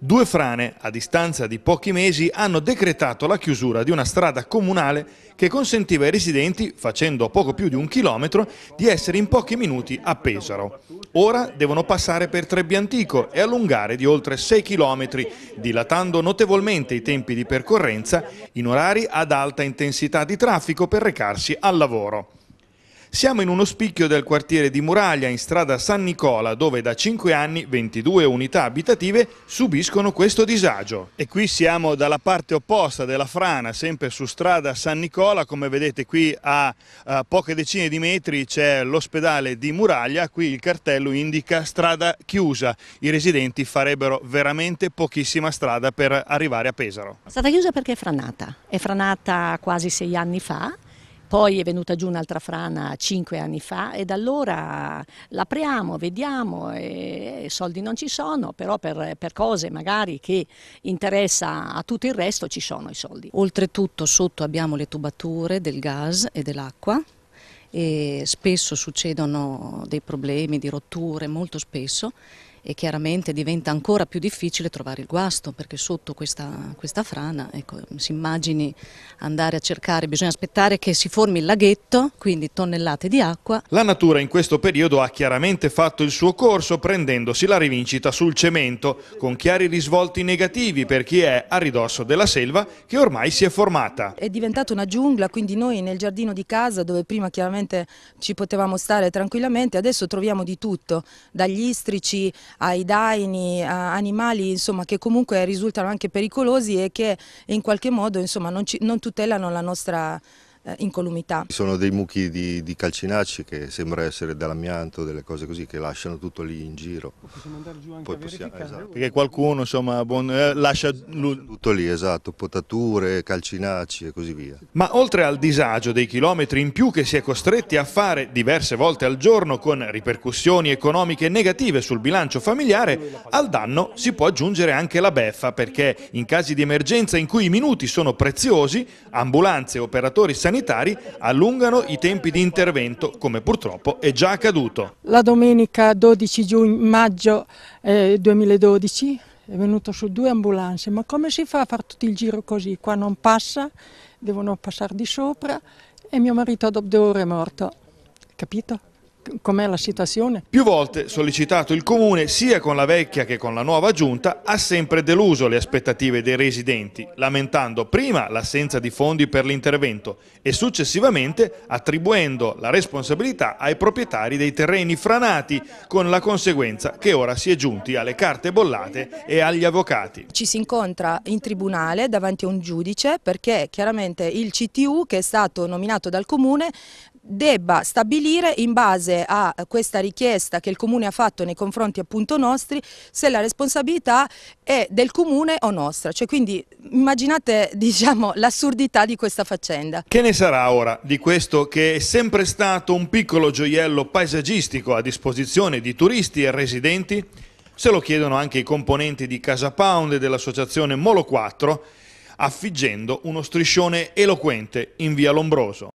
Due frane, a distanza di pochi mesi, hanno decretato la chiusura di una strada comunale che consentiva ai residenti, facendo poco più di un chilometro, di essere in pochi minuti a Pesaro. Ora devono passare per Trebbiantico e allungare di oltre 6 chilometri, dilatando notevolmente i tempi di percorrenza in orari ad alta intensità di traffico per recarsi al lavoro. Siamo in uno spicchio del quartiere di Muraglia, in strada San Nicola, dove da 5 anni 22 unità abitative subiscono questo disagio. E qui siamo dalla parte opposta della frana, sempre su strada San Nicola, come vedete qui a, a poche decine di metri c'è l'ospedale di Muraglia, qui il cartello indica strada chiusa. I residenti farebbero veramente pochissima strada per arrivare a Pesaro. È stata chiusa perché è franata, è franata quasi sei anni fa poi è venuta giù un'altra frana cinque anni fa e da allora l'apriamo, vediamo, e soldi non ci sono, però per, per cose magari che interessa a tutto il resto ci sono i soldi. Oltretutto sotto abbiamo le tubature del gas e dell'acqua e spesso succedono dei problemi di rotture, molto spesso, e chiaramente diventa ancora più difficile trovare il guasto perché sotto questa, questa frana ecco, si immagini andare a cercare, bisogna aspettare che si formi il laghetto, quindi tonnellate di acqua. La natura in questo periodo ha chiaramente fatto il suo corso prendendosi la rivincita sul cemento con chiari risvolti negativi per chi è a ridosso della selva che ormai si è formata. È diventata una giungla, quindi noi nel giardino di casa dove prima chiaramente ci potevamo stare tranquillamente, adesso troviamo di tutto, dagli istrici ai daini, a animali insomma, che comunque risultano anche pericolosi e che in qualche modo insomma, non, ci, non tutelano la nostra eh, incolumità. sono dei mucchi di, di calcinacci che sembra essere dell'amianto, delle cose così, che lasciano tutto lì in giro. Possiamo andare giù anche Poi possiamo, esatto. Eh? Perché qualcuno insomma, buon, eh, lascia... Tutto lì, esatto, potature, calcinacci e così via. Ma oltre al disagio dei chilometri in più che si è costretti a fare diverse volte al giorno con ripercussioni economiche negative sul bilancio familiare, al danno si può aggiungere anche la beffa perché in casi di emergenza in cui i minuti sono preziosi, ambulanze e operatori sanitari sanitari allungano i tempi di intervento, come purtroppo è già accaduto. La domenica 12 giugno, maggio eh, 2012 è venuto su due ambulanze, ma come si fa a fare tutto il giro così? Qua non passa, devono passare di sopra e mio marito dopo due ore è morto, capito? com'è la situazione? Più volte sollecitato il Comune, sia con la vecchia che con la nuova giunta, ha sempre deluso le aspettative dei residenti, lamentando prima l'assenza di fondi per l'intervento e successivamente attribuendo la responsabilità ai proprietari dei terreni franati, con la conseguenza che ora si è giunti alle carte bollate e agli avvocati. Ci si incontra in tribunale davanti a un giudice perché chiaramente il CTU che è stato nominato dal Comune debba stabilire in base a questa richiesta che il Comune ha fatto nei confronti appunto nostri, se la responsabilità è del Comune o nostra. Cioè, quindi immaginate diciamo, l'assurdità di questa faccenda. Che ne sarà ora di questo che è sempre stato un piccolo gioiello paesaggistico a disposizione di turisti e residenti? Se lo chiedono anche i componenti di Casa Pound e dell'associazione Molo 4, affiggendo uno striscione eloquente in via Lombroso.